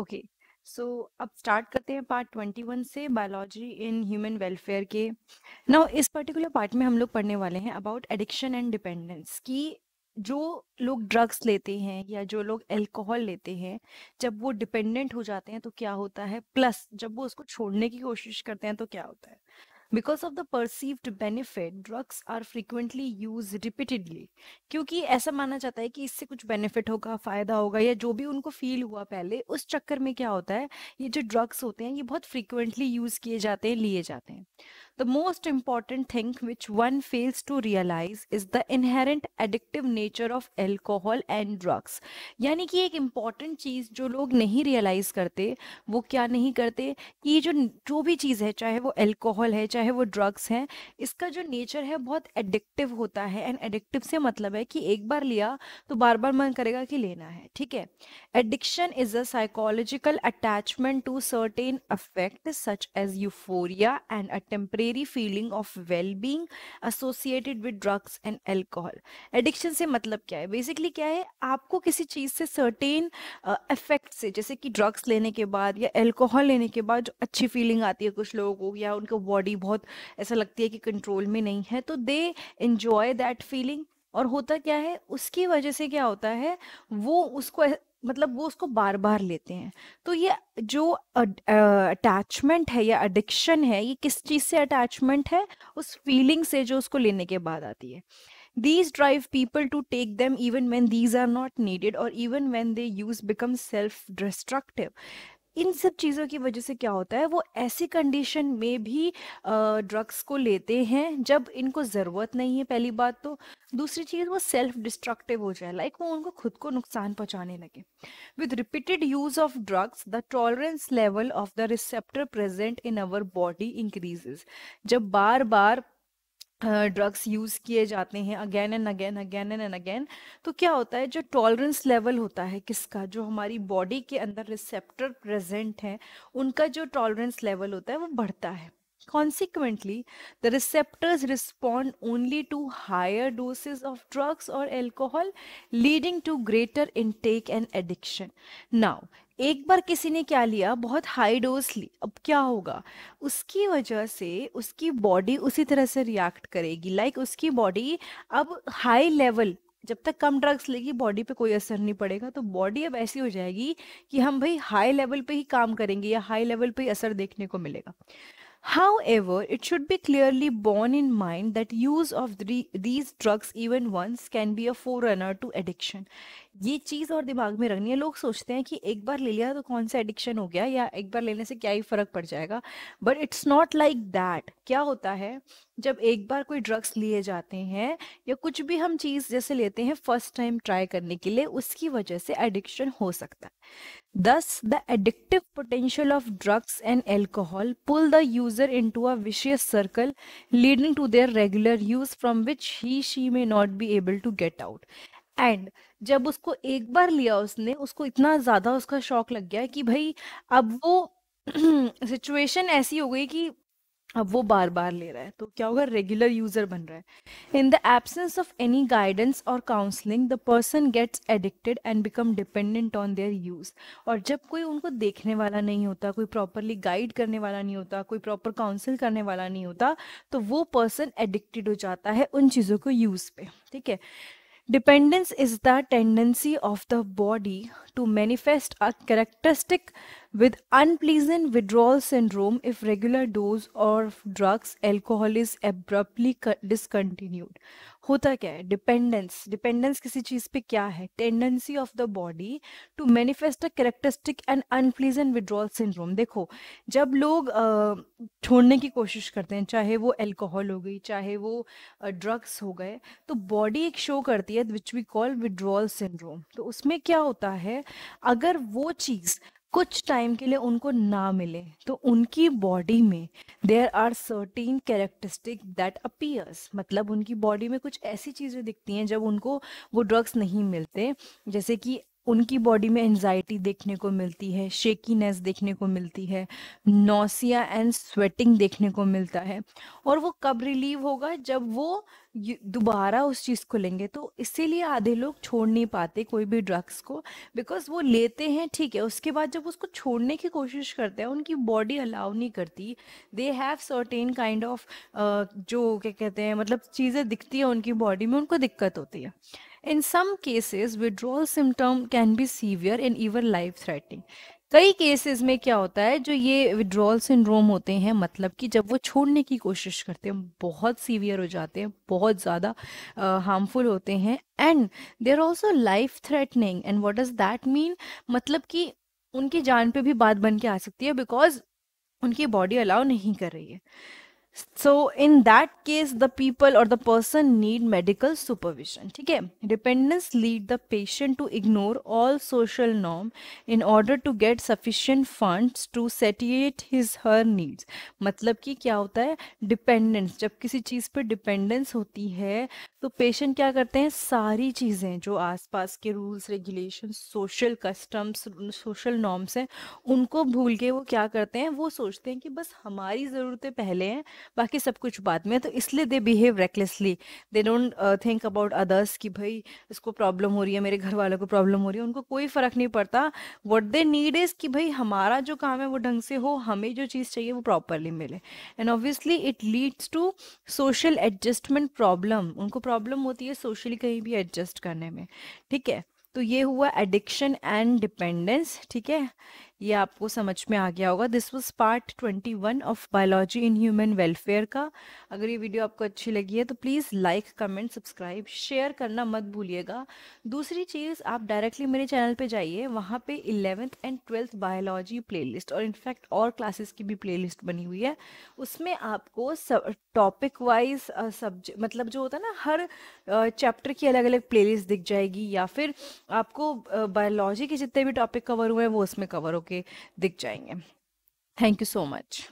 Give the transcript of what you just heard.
Okay so अब start करते हैं पार्ट 21 से बायोलॉजी इन ह्यूमन वेलफेयर के नाउ इस पर्टिकुलर पार्ट में हम लोग पढ़ने वाले हैं अबाउट एडिक्शन एंड डिपेंडेंस की जो लोग ड्रग्स लेते हैं या जो लोग अल्कोहल लेते हैं जब वो डिपेंडेंट हो जाते हैं तो क्या होता है प्लस जब वो उसको छोड़ने की कोशिश करते हैं तो क्या होता है because of the perceived benefit drugs are frequently use repeatedly क्योंकि ऐसा माना जाता है कि इससे कुछ बेनिफिट होगा फायदा होगा या जो भी उनको फील हुआ पहले उस चक्कर में क्या होता है ये जो ड्रग्स होते हैं ये बहुत फ्रीक्वेंटली यूज किए जाते हैं लिए जाते हैं The most important thing which one fails to realize is the inherent addictive nature of alcohol and drugs. यानी कि एक इम्पॉर्टेंट चीज़ जो लोग नहीं रियलाइज करते वो क्या नहीं करते कि ये जो जो भी चीज़ है चाहे वो अल्कोहल है चाहे वो ड्रग्स हैं इसका जो नेचर है बहुत एडिक्टिव होता है एंड एडिक्टिव से मतलब है कि एक बार लिया तो बार बार मन करेगा कि लेना है ठीक है addiction is a psychological attachment to certain affect such as euphoria and a temper temporary feeling of well being associated with drugs and alcohol addiction से मतलब क्या है बेसिकली क्या है आपको किसी चीज़ से सर्टेन इफेक्ट uh, से जैसे कि ड्रग्स लेने के बाद या एल्कोहल लेने के बाद जो अच्छी फीलिंग आती है कुछ लोगों को या उनका बॉडी बहुत ऐसा लगती है कि कंट्रोल में नहीं है तो दे इन्जॉय दैट फीलिंग और होता क्या है उसकी वजह से क्या होता है वो उसको मतलब वो उसको बार बार लेते हैं तो ये जो अटैचमेंट है या एडिक्शन है ये किस चीज से अटैचमेंट है उस फीलिंग से जो उसको लेने के बाद आती है these drive people to take them even when these are not needed और even when they use become self destructive इन सब चीज़ों की वजह से क्या होता है वो ऐसी कंडीशन में भी ड्रग्स को लेते हैं जब इनको ज़रूरत नहीं है पहली बात तो दूसरी चीज़ वो सेल्फ डिस्ट्रक्टिव हो जाए लाइक वो उनको खुद को नुकसान पहुंचाने लगे with repeated use of drugs the tolerance level of the receptor present in our body increases जब बार बार ड्रग्स यूज किए जाते हैं again and again again and and again तो क्या होता है जो टॉलरेंस लेवल होता है किसका जो हमारी बॉडी के अंदर रिसेप्टर प्रेजेंट है उनका जो टॉलरेंस लेवल होता है वो बढ़ता है Consequently, the receptors respond only to higher doses of drugs or alcohol, leading to greater intake and addiction. Now, एक बार किसी ने क्या लिया बहुत हाई डोज ली अब क्या होगा उसकी वजह से उसकी बॉडी उसी तरह से रिएक्ट करेगी लाइक like उसकी बॉडी अब हाई लेवल जब तक कम ड्रग्स लेगी बॉडी पे कोई असर नहीं पड़ेगा तो बॉडी अब ऐसी हो जाएगी कि हम भाई हाई लेवल पे ही काम करेंगे या हाई लेवल पे ही असर देखने को मिलेगा However, it should be clearly borne in mind that use of the, these drugs even once can be a forerunner to addiction. ये चीज़ और दिमाग में रखनी है लोग सोचते हैं कि एक बार ले लिया तो कौन सा एडिक्शन हो गया या एक बार लेने से क्या ही फ़र्क पड़ जाएगा but it's not like that क्या होता है जब एक बार कोई ड्रग्स लिए जाते हैं या कुछ भी हम चीज़ जैसे लेते हैं फर्स्ट टाइम ट्राई करने के लिए उसकी वजह से एडिक्शन हो सकता है Thus, the addictive potential of drugs and alcohol pull the user into a vicious circle leading to their regular use from which he she may not be able to get out. And जब उसको एक बार लिया उसने उसको इतना ज़्यादा उसका शौक लग गया कि भाई अब वो सिचुएशन ऐसी हो गई कि अब वो बार बार ले रहा है तो क्या होगा रेगुलर यूजर बन रहा है in the absence of any guidance और counselling the person gets addicted and become dependent on their use और जब कोई उनको देखने वाला नहीं होता कोई प्रॉपरली गाइड करने वाला नहीं होता कोई प्रॉपर काउंसिल करने वाला नहीं होता तो वो पर्सन एडिक्टेड हो जाता है उन चीज़ों को यूज़ पे ठीक है Dependence is the tendency of the body to manifest a characteristic with unpleasant withdrawal syndrome if regular dose of drugs alcohol is abruptly discontinued. होता क्या है डिपेंडेंस डिपेंडेंस किसी चीज पे क्या है tendency of the body to manifest a characteristic and unpleasant withdrawal syndrome देखो जब लोग छोड़ने की कोशिश करते हैं चाहे वो एल्कोहल हो गई चाहे वो ड्रग्स हो गए तो बॉडी एक शो करती है which we call withdrawal syndrome तो उसमें क्या होता है अगर वो चीज़ कुछ टाइम के लिए उनको ना मिले तो उनकी बॉडी में there are certain characteristic that appears मतलब उनकी बॉडी में कुछ ऐसी चीज़ें दिखती हैं जब उनको वो ड्रग्स नहीं मिलते जैसे कि उनकी बॉडी में एनजाइटी देखने को मिलती है शेकीनेस देखने को मिलती है नोसिया एंड स्वेटिंग देखने को मिलता है और वो कब रिलीव होगा जब वो दोबारा उस चीज़ को लेंगे तो इसीलिए आधे लोग छोड़ नहीं पाते कोई भी ड्रग्स को बिकॉज वो लेते हैं ठीक है उसके बाद जब उसको छोड़ने की कोशिश करते हैं उनकी बॉडी अलाउ नहीं करती they have certain kind of जो क्या कहते हैं मतलब चीज़ें दिखती है उनकी बॉडी में उनको दिक्कत होती है in some cases withdrawal symptom can be severe in ever life threatening कई केसेस में क्या होता है जो ये विड्रॉल सिंड्रोम होते हैं मतलब कि जब वो छोड़ने की कोशिश करते हैं बहुत सीवियर हो जाते हैं बहुत ज़्यादा हार्मफुल होते हैं and there also life threatening and what does that mean मतलब कि उनकी जान पे भी बात बन के आ सकती है बिकॉज उनकी बॉडी अलाउ नहीं कर रही है so in that case the people और the person need medical supervision ठीक है dependence lead the patient to ignore all social norm in order to get sufficient funds to satiate his her needs मतलब कि क्या होता है dependence जब किसी चीज़ पर डिपेंडेंस होती है तो पेशेंट क्या करते हैं सारी चीज़ें जो आसपास के rules regulation social customs social norms हैं उनको भूल के वो क्या करते हैं वो सोचते हैं कि बस हमारी ज़रूरतें पहले हैं बाकी सब कुछ बाद में तो इसलिए they behave recklessly they don't think about others कि भाई इसको प्रॉब्लम हो रही है मेरे घर वालों को प्रॉब्लम हो रही है उनको कोई फ़र्क नहीं पड़ता वट दे नीड इज़ कि भाई हमारा जो काम है वो ढंग से हो हमें जो चीज़ चाहिए वो प्रॉपरली मिले and obviously it leads to social adjustment problem उनको प्रॉब्लम होती है सोशली कहीं भी एडजस्ट करने में ठीक है तो ये हुआ एडिक्शन एंड डिपेंडेंस ठीक है ये आपको समझ में आ गया होगा this was part twenty one of biology in human welfare का अगर ये वीडियो आपको अच्छी लगी है तो please like comment subscribe share करना मत भूलिएगा दूसरी चीज़ आप डायरेक्टली मेरे चैनल पे जाइए वहाँ पे eleventh and twelfth biology playlist और इनफैक्ट और क्लासेस की भी लिस्ट बनी हुई है उसमें आपको टॉपिक वाइज सब्जेक्ट मतलब जो होता है ना हर चैप्टर की अलग अलग प्ले दिख जाएगी या फिर आपको बायोलॉजी के जितने भी टॉपिक कवर हुए हैं वो उसमें कवर होके आपके दिख जाएंगे थैंक यू सो मच